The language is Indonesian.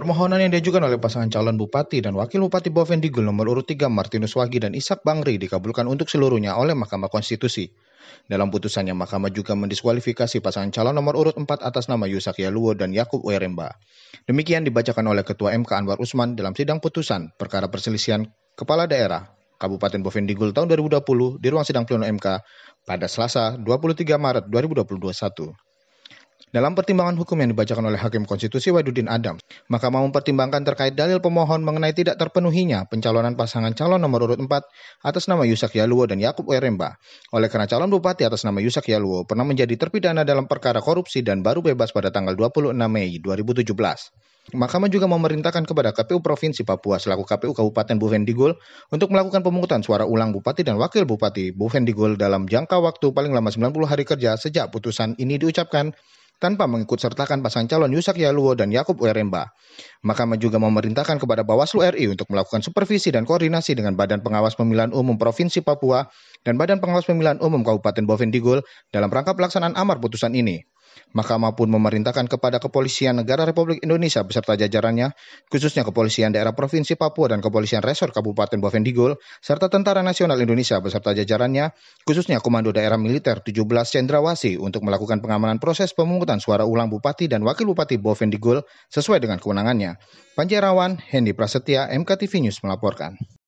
Permohonan yang diajukan oleh pasangan calon Bupati dan Wakil Bupati Bovendigul nomor urut 3 Martinus Wagi dan Isak Bangri dikabulkan untuk seluruhnya oleh Mahkamah Konstitusi. Dalam putusannya, Mahkamah juga mendiskualifikasi pasangan calon nomor urut 4 atas nama Yusak Yaluwo dan Yakub Weremba. Demikian dibacakan oleh Ketua MK Anwar Usman dalam sidang putusan perkara perselisihan Kepala Daerah Kabupaten Bovendigul tahun 2020 di ruang sidang pleno MK pada Selasa 23 Maret 2021. Dalam pertimbangan hukum yang dibacakan oleh Hakim Konstitusi Wadudin Adam, Mahkamah mempertimbangkan terkait dalil pemohon mengenai tidak terpenuhinya pencalonan pasangan calon nomor urut 4 atas nama Yusak Yaluwo dan Yakub Weremba. Oleh karena calon bupati atas nama Yusak Yaluwo pernah menjadi terpidana dalam perkara korupsi dan baru bebas pada tanggal 26 Mei 2017. Mahkamah juga memerintahkan kepada KPU Provinsi Papua selaku KPU Kabupaten Bovendigul untuk melakukan pemungutan suara ulang Bupati dan Wakil Bupati Bovendigul dalam jangka waktu paling lama 90 hari kerja sejak putusan ini diucapkan tanpa mengikut sertakan pasangan calon Yusak Yaluo dan Yakub Weremba. Mahkamah juga memerintahkan kepada Bawaslu RI untuk melakukan supervisi dan koordinasi dengan Badan Pengawas Pemilihan Umum Provinsi Papua dan Badan Pengawas Pemilihan Umum Kabupaten Bovendigul dalam rangka pelaksanaan amar putusan ini. Mahkamah pun memerintahkan kepada Kepolisian Negara Republik Indonesia beserta jajarannya, khususnya Kepolisian Daerah Provinsi Papua dan Kepolisian Resor Kabupaten Bovendigul, serta Tentara Nasional Indonesia beserta jajarannya, khususnya Komando Daerah Militer 17 Cendrawasi untuk melakukan pengamanan proses pemungutan suara ulang Bupati dan Wakil Bupati Bovendigul sesuai dengan kewenangannya. Panjerawan Hendi Prasetya, MKTV News melaporkan.